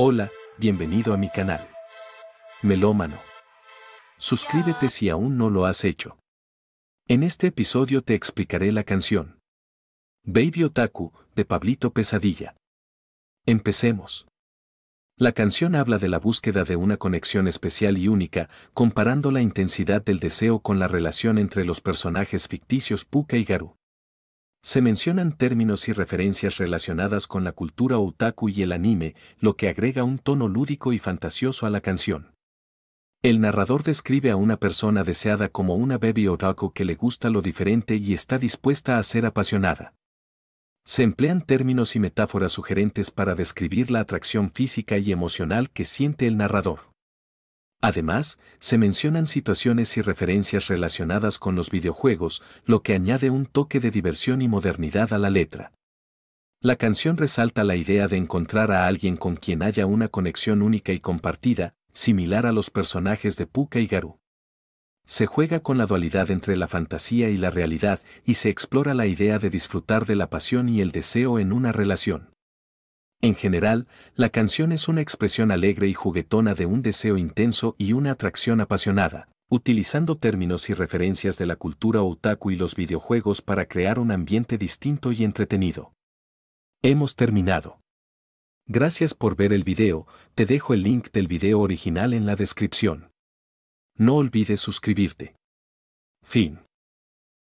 Hola, bienvenido a mi canal. Melómano. Suscríbete si aún no lo has hecho. En este episodio te explicaré la canción Baby Otaku de Pablito Pesadilla. Empecemos. La canción habla de la búsqueda de una conexión especial y única, comparando la intensidad del deseo con la relación entre los personajes ficticios Puka y Garu. Se mencionan términos y referencias relacionadas con la cultura otaku y el anime, lo que agrega un tono lúdico y fantasioso a la canción. El narrador describe a una persona deseada como una baby otaku que le gusta lo diferente y está dispuesta a ser apasionada. Se emplean términos y metáforas sugerentes para describir la atracción física y emocional que siente el narrador. Además, se mencionan situaciones y referencias relacionadas con los videojuegos, lo que añade un toque de diversión y modernidad a la letra. La canción resalta la idea de encontrar a alguien con quien haya una conexión única y compartida, similar a los personajes de Puka y Garú. Se juega con la dualidad entre la fantasía y la realidad y se explora la idea de disfrutar de la pasión y el deseo en una relación. En general, la canción es una expresión alegre y juguetona de un deseo intenso y una atracción apasionada, utilizando términos y referencias de la cultura otaku y los videojuegos para crear un ambiente distinto y entretenido. Hemos terminado. Gracias por ver el video, te dejo el link del video original en la descripción. No olvides suscribirte. Fin.